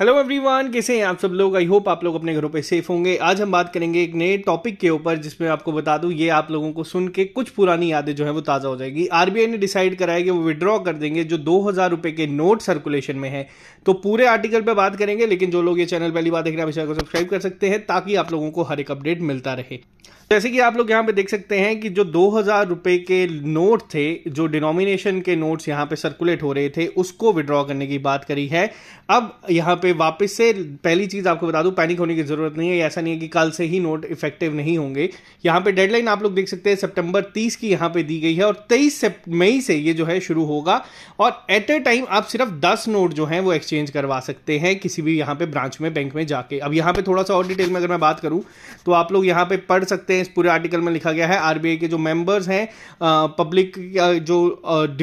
hello everyone कैसे हैं आप सब लोग आई होप आप लोग अपने घरों पे सेफ होंगे आज हम बात करेंगे एक नए टॉपिक के ऊपर जिसमें आपको बता दूं ये आप लोगों को सुन के कुछ पुरानी यादें जो है वो ताज़ा हो जाएगी आरबीआई ने डिसाइड करा है कि वो विड्रॉ कर देंगे जो दो हज़ार रुपये के नोट सर्कुलेशन में है तो पूरे आर्टिकल पर बात करेंगे लेकिन जो लोग ये चैनल पहली बार देख रहे हैं आप को सब्सक्राइब कर सकते हैं ताकि आप लोगों को हर एक अपडेट मिलता रहे जैसे कि आप लोग यहाँ पे देख सकते हैं कि जो दो हज़ार रुपये के नोट थे जो डिनोमिनेशन के नोट्स यहाँ पे सर्कुलेट हो रहे थे उसको विड्रॉ करने की बात करी है अब यहाँ पे वापस से पहली चीज़ आपको बता दूं पैनिक होने की ज़रूरत नहीं है ऐसा नहीं है कि कल से ही नोट इफेक्टिव नहीं होंगे यहां पे डेडलाइन आप लोग देख सकते हैं सितंबर 30 की यहां पे दी गई है और 23 मई से ये जो है शुरू होगा और एट ए टाइम आप सिर्फ 10 नोट जो है वो एक्सचेंज करवा सकते हैं किसी भी यहां पे ब्रांच में बैंक में जाके अब यहां पे थोड़ा सा और डिटेल में अगर मैं बात करूं तो आप लोग यहां पे पढ़ सकते हैं इस पूरे आर्टिकल में लिखा गया है आरबीआई के जो मेंबर्स हैं पब्लिक जो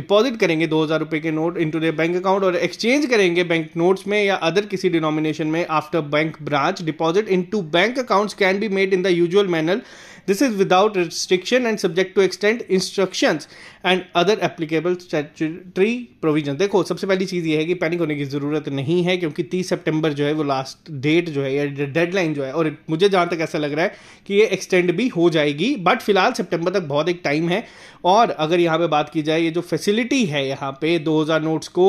डिपॉजिट करेंगे दो के note into their bank account और एक्सचेंज करेंगे बैंक नोट्स में या अदर किसी डिनोमिनेशन में after bank branch deposit into bank accounts can be made in the usual manner this is without restriction and subject to extend instruction and other applicable statutory provision देखो सबसे पहली चीज़ ये है कि panic होने की ज़रूरत नहीं है क्योंकि तीस सेप्टेम्बर जो है वो लास्ट डेट जो है या डेडलाइन जो है और मुझे जहाँ तक ऐसा लग रहा है कि ये एक्सटेंड भी हो जाएगी बट फिलहाल सेप्टेम्बर तक बहुत एक टाइम है और अगर यहाँ पे बात की जाए ये जो फैसिलिटी है यहाँ पे दो हजार नोट्स को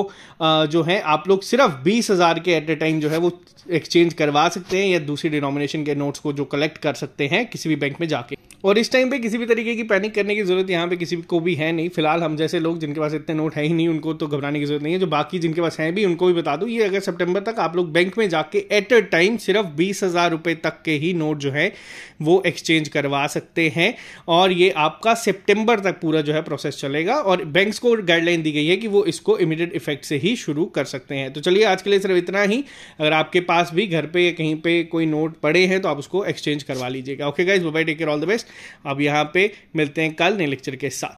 जो है आप लोग सिर्फ बीस हज़ार के एट ए टाइम जो है वो एक्सचेंज करवा सकते हैं या दूसरी डिनोमिनेशन के नोट्स को जो कलेक्ट कर सकते हैं किसी भी बैंक में जा और इस टाइम पे किसी भी तरीके की पैनिक करने की ज़रूरत यहाँ पे किसी को भी है नहीं फिलहाल हम जैसे लोग जिनके पास इतने नोट है ही नहीं उनको तो घबराने की ज़रूरत नहीं है जो बाकी जिनके पास है भी उनको भी बता दूँ ये अगर सेप्टेम्बर तक आप लोग बैंक में जाके एट अ टाइम सिर्फ बीस हज़ार रुपये तक के ही नोट जो है वो एक्सचेंज करवा सकते हैं और ये आपका सेप्टेम्बर तक पूरा जो है प्रोसेस चलेगा और बैंक को गाइडलाइन दी गई है कि वो इसको इमीडिएट इफेक्ट से ही शुरू कर सकते हैं तो चलिए आज के लिए सिर्फ इतना ही अगर आपके पास भी घर पे कहीं पे कोई नोट पड़े हैं तो आप उसको एक्सचेंज करवा लीजिएगा okay guys bye take care all the best अब यहाँ पे मिलते हैं कल नए लेक्चर के साथ